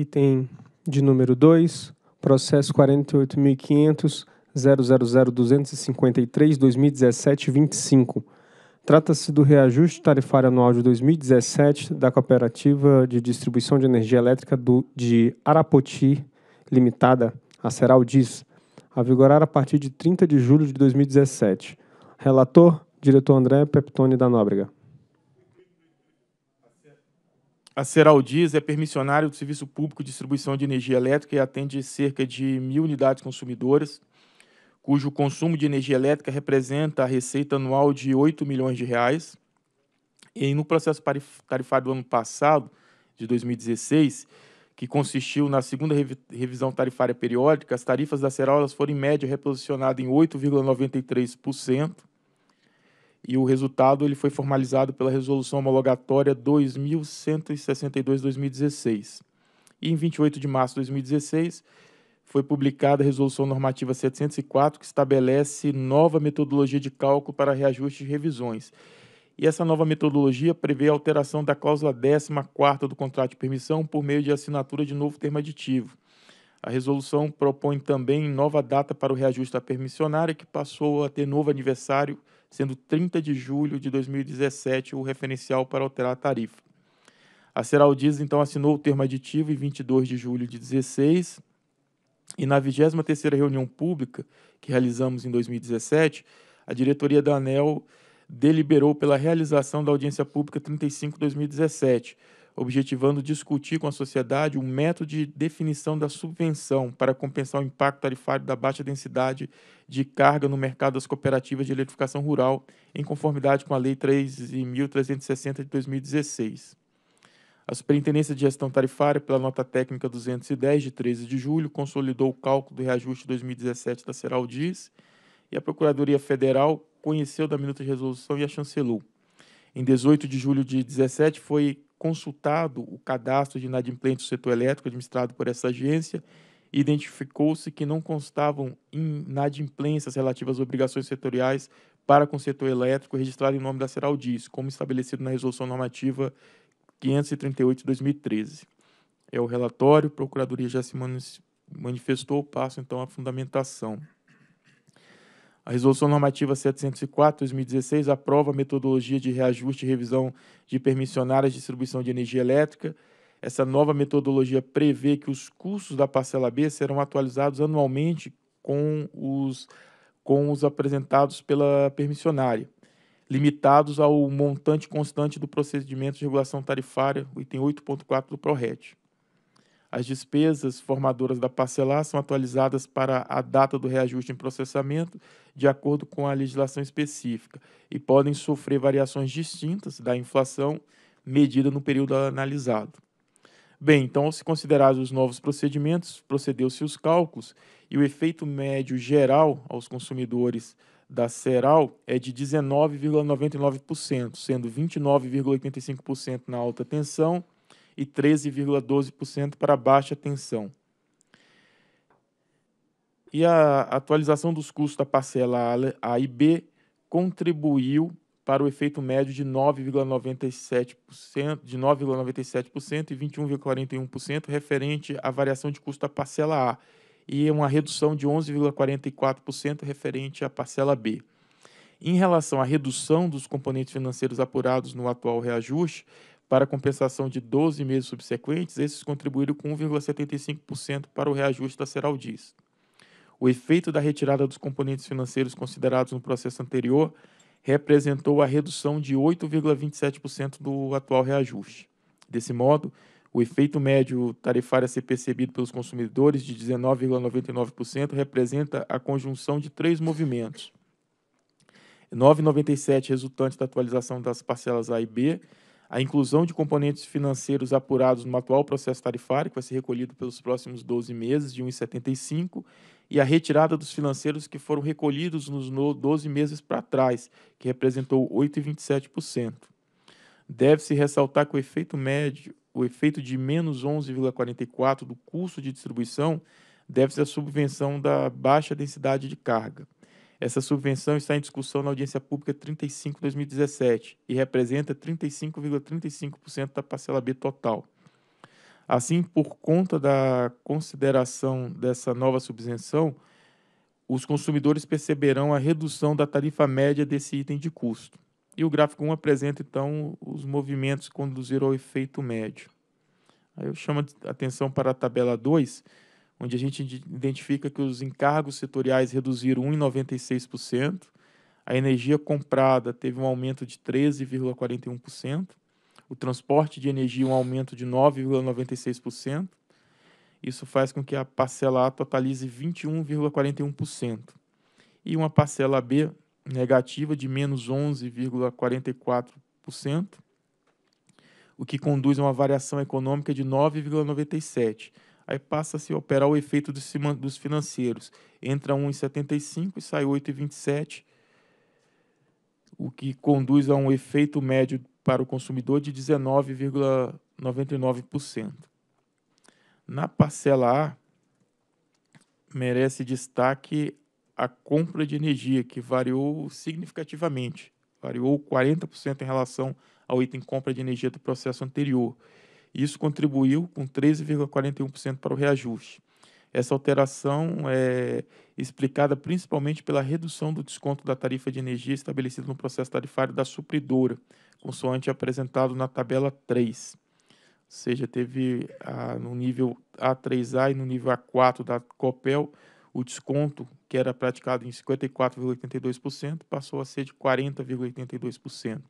item de número 2, processo 48.500.000.253.2017.25. Trata-se do reajuste tarifário anual de 2017 da Cooperativa de Distribuição de Energia Elétrica do, de Arapoti Limitada, a Seraldis, a vigorar a partir de 30 de julho de 2017. Relator, diretor André Peptone da Nóbrega. A Seraldis é permissionária do Serviço Público de Distribuição de Energia Elétrica e atende cerca de mil unidades consumidoras, cujo consumo de energia elétrica representa a receita anual de 8 milhões de reais. E no processo tarifário do ano passado, de 2016, que consistiu na segunda revisão tarifária periódica, as tarifas da Seral foram em média reposicionadas em 8,93% e o resultado ele foi formalizado pela Resolução Homologatória 2162-2016. E em 28 de março de 2016, foi publicada a Resolução Normativa 704, que estabelece nova metodologia de cálculo para reajuste de revisões. E essa nova metodologia prevê a alteração da cláusula 14 do contrato de permissão por meio de assinatura de novo termo aditivo. A resolução propõe também nova data para o reajuste da permissionária, que passou a ter novo aniversário sendo 30 de julho de 2017 o referencial para alterar a tarifa. A Seraldiza, então, assinou o termo aditivo em 22 de julho de 16 e na 23ª reunião pública que realizamos em 2017, a diretoria da ANEL deliberou pela realização da audiência pública 35/2017, objetivando discutir com a sociedade um método de definição da subvenção para compensar o impacto tarifário da baixa densidade de carga no mercado das cooperativas de eletrificação rural, em conformidade com a Lei 3.360 de 2016. A Superintendência de Gestão Tarifária, pela nota técnica 210 de 13 de julho, consolidou o cálculo do reajuste 2017 da Seraldis e a Procuradoria Federal conheceu da minuta de resolução e a chancelou. Em 18 de julho de 17 foi consultado o cadastro de inadimplente do setor elétrico administrado por essa agência, identificou-se que não constavam inadimplências relativas às obrigações setoriais para com o setor elétrico registrado em nome da Seraldis, como estabelecido na Resolução Normativa 538 de 2013. É o relatório, a Procuradoria já se manifestou, passo então à fundamentação. A Resolução Normativa 704-2016 aprova a metodologia de reajuste e revisão de permissionárias de distribuição de energia elétrica. Essa nova metodologia prevê que os custos da parcela B serão atualizados anualmente com os, com os apresentados pela permissionária, limitados ao montante constante do procedimento de regulação tarifária, item 8.4 do PRORET. As despesas formadoras da parcelar são atualizadas para a data do reajuste em processamento, de acordo com a legislação específica, e podem sofrer variações distintas da inflação medida no período analisado. Bem, então, ao se considerar os novos procedimentos, procedeu-se os cálculos e o efeito médio geral aos consumidores da Ceral é de 19,99%, sendo 29,85% na alta tensão e 13,12% para baixa tensão. E a atualização dos custos da parcela A e B contribuiu para o efeito médio de 9,97%, de 9,97% e 21,41% referente à variação de custo da parcela A e uma redução de 11,44% referente à parcela B. Em relação à redução dos componentes financeiros apurados no atual reajuste, para compensação de 12 meses subsequentes, esses contribuíram com 1,75% para o reajuste da Seraldis. O efeito da retirada dos componentes financeiros considerados no processo anterior representou a redução de 8,27% do atual reajuste. Desse modo, o efeito médio tarifário a ser percebido pelos consumidores de 19,99% representa a conjunção de três movimentos. 9,97 resultante da atualização das parcelas A e B, a inclusão de componentes financeiros apurados no atual processo tarifário, que vai ser recolhido pelos próximos 12 meses, de 1,75, e a retirada dos financeiros que foram recolhidos nos 12 meses para trás, que representou 8,27%. Deve-se ressaltar que o efeito médio, o efeito de menos 11,44% do custo de distribuição, deve-se à subvenção da baixa densidade de carga. Essa subvenção está em discussão na audiência pública 35-2017 e representa 35,35% da parcela B total. Assim, por conta da consideração dessa nova subvenção, os consumidores perceberão a redução da tarifa média desse item de custo. E o gráfico 1 apresenta, então, os movimentos que conduziram ao efeito médio. Aí eu chamo a atenção para a tabela 2, onde a gente identifica que os encargos setoriais reduziram 1,96%, a energia comprada teve um aumento de 13,41%, o transporte de energia um aumento de 9,96%. Isso faz com que a parcela A totalize 21,41% e uma parcela B negativa de menos 11,44%, o que conduz a uma variação econômica de 9,97%, aí passa-se a operar o efeito dos financeiros. Entra 1,75 e sai 8,27, o que conduz a um efeito médio para o consumidor de 19,99%. Na parcela A, merece destaque a compra de energia, que variou significativamente, variou 40% em relação ao item compra de energia do processo anterior isso contribuiu com 13,41% para o reajuste. Essa alteração é explicada principalmente pela redução do desconto da tarifa de energia estabelecido no processo tarifário da supridora, consoante apresentado na tabela 3. Ou seja, teve ah, no nível A3A e no nível A4 da COPEL, o desconto que era praticado em 54,82% passou a ser de 40,82%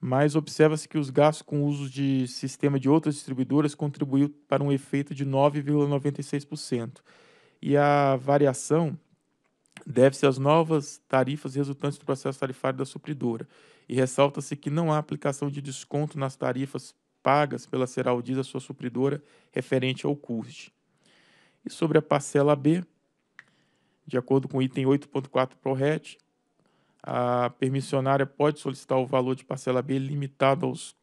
mas observa-se que os gastos com uso de sistema de outras distribuidoras contribuiu para um efeito de 9,96%. E a variação deve-se às novas tarifas resultantes do processo tarifário da supridora. E ressalta-se que não há aplicação de desconto nas tarifas pagas pela Seraldis à sua supridora referente ao CURD. E sobre a parcela B, de acordo com o item 8.4 ProRet, a permissionária pode solicitar o valor de parcela B limitado aos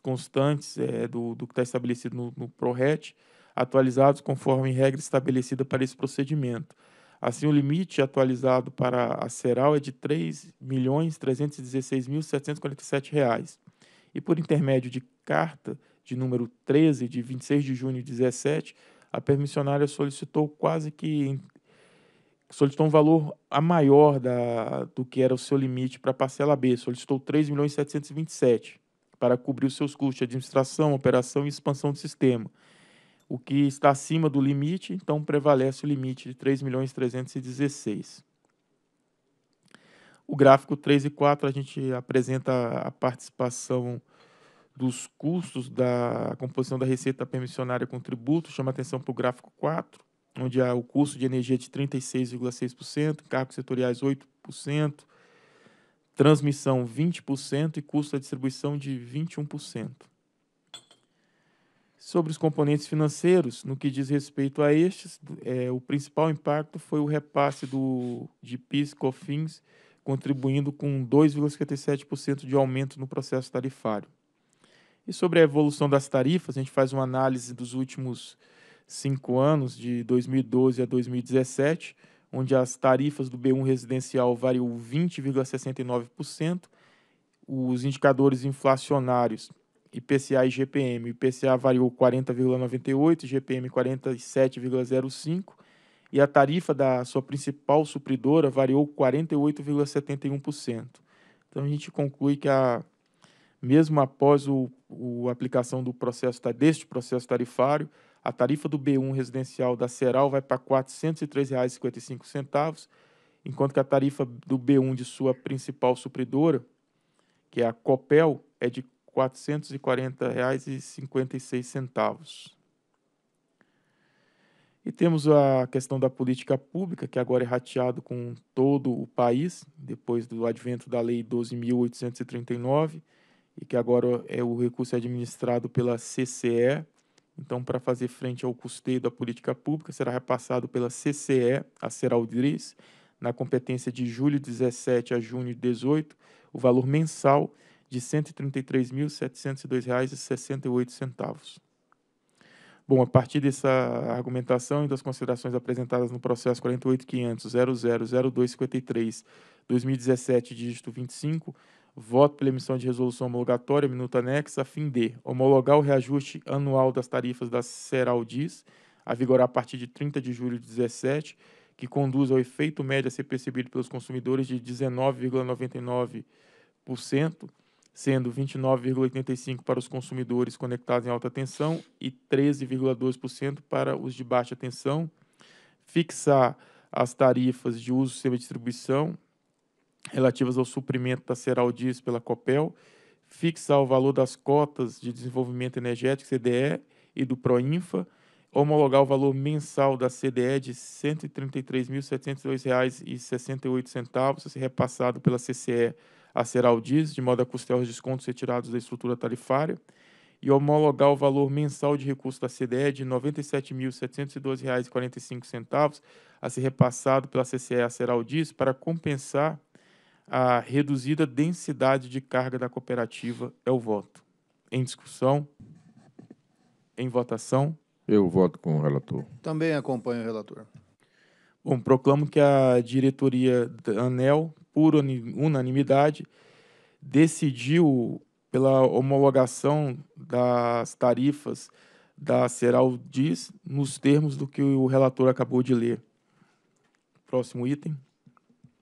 constantes é, do, do que está estabelecido no, no PRORET, atualizados conforme regra estabelecida para esse procedimento. Assim, o limite atualizado para a Ceral é de R$ 3.316.747. E por intermédio de carta de número 13, de 26 de junho de 2017, a permissionária solicitou quase que solicitou um valor a maior da, do que era o seu limite para a parcela B, solicitou 3 milhões para cobrir os seus custos de administração, operação e expansão do sistema. O que está acima do limite, então prevalece o limite de 3 milhões O gráfico 3 e 4 a gente apresenta a participação dos custos da composição da receita permissionária com tributo, chama atenção para o gráfico 4 onde há o custo de energia de 36,6%, cargos setoriais 8%, transmissão 20% e custo da distribuição de 21%. Sobre os componentes financeiros, no que diz respeito a estes, é, o principal impacto foi o repasse do, de PIS e COFINS, contribuindo com 2,57% de aumento no processo tarifário. E sobre a evolução das tarifas, a gente faz uma análise dos últimos cinco anos, de 2012 a 2017, onde as tarifas do B1 residencial variam 20,69%, os indicadores inflacionários IPCA e GPM, IPCA variou 40,98, GPM 47,05 e a tarifa da sua principal supridora variou 48,71%. Então a gente conclui que a mesmo após o, o aplicação do processo deste processo tarifário, a tarifa do B1 residencial da Ceral vai para R$ 403,55, enquanto que a tarifa do B1 de sua principal supridora, que é a Copel, é de R$ 440,56. E temos a questão da política pública, que agora é rateado com todo o país, depois do advento da Lei 12.839, e que agora é o recurso administrado pela CCE, então, para fazer frente ao custeio da política pública, será repassado pela CCE a Seraldris, na competência de julho 17 a junho 18, o valor mensal de R$ 133.702,68. Bom, a partir dessa argumentação e das considerações apresentadas no processo 48500 2017, dígito 25, Voto pela emissão de resolução homologatória, minuto anexo, a fim de homologar o reajuste anual das tarifas da Seraldis, a vigorar a partir de 30 de julho de 2017, que conduz ao efeito médio a ser percebido pelos consumidores de 19,99%, sendo 29,85% para os consumidores conectados em alta tensão e 13,12% para os de baixa tensão. Fixar as tarifas de uso, sistema de distribuição relativas ao suprimento da Seraldis pela COPEL, fixar o valor das cotas de desenvolvimento energético, CDE, e do PROINFA, homologar o valor mensal da CDE de R$ 133.702,68 a ser repassado pela CCE a Seraldis, de modo a custear os descontos retirados da estrutura tarifária, e homologar o valor mensal de recurso da CDE de R$ 97.712,45 a ser repassado pela CCE a Seraldis para compensar a reduzida densidade de carga da cooperativa é o voto. Em discussão? Em votação? Eu voto com o relator. Também acompanho o relator. Bom, proclamo que a diretoria da ANEL, por unanimidade, decidiu pela homologação das tarifas da Seraldis nos termos do que o relator acabou de ler. Próximo item.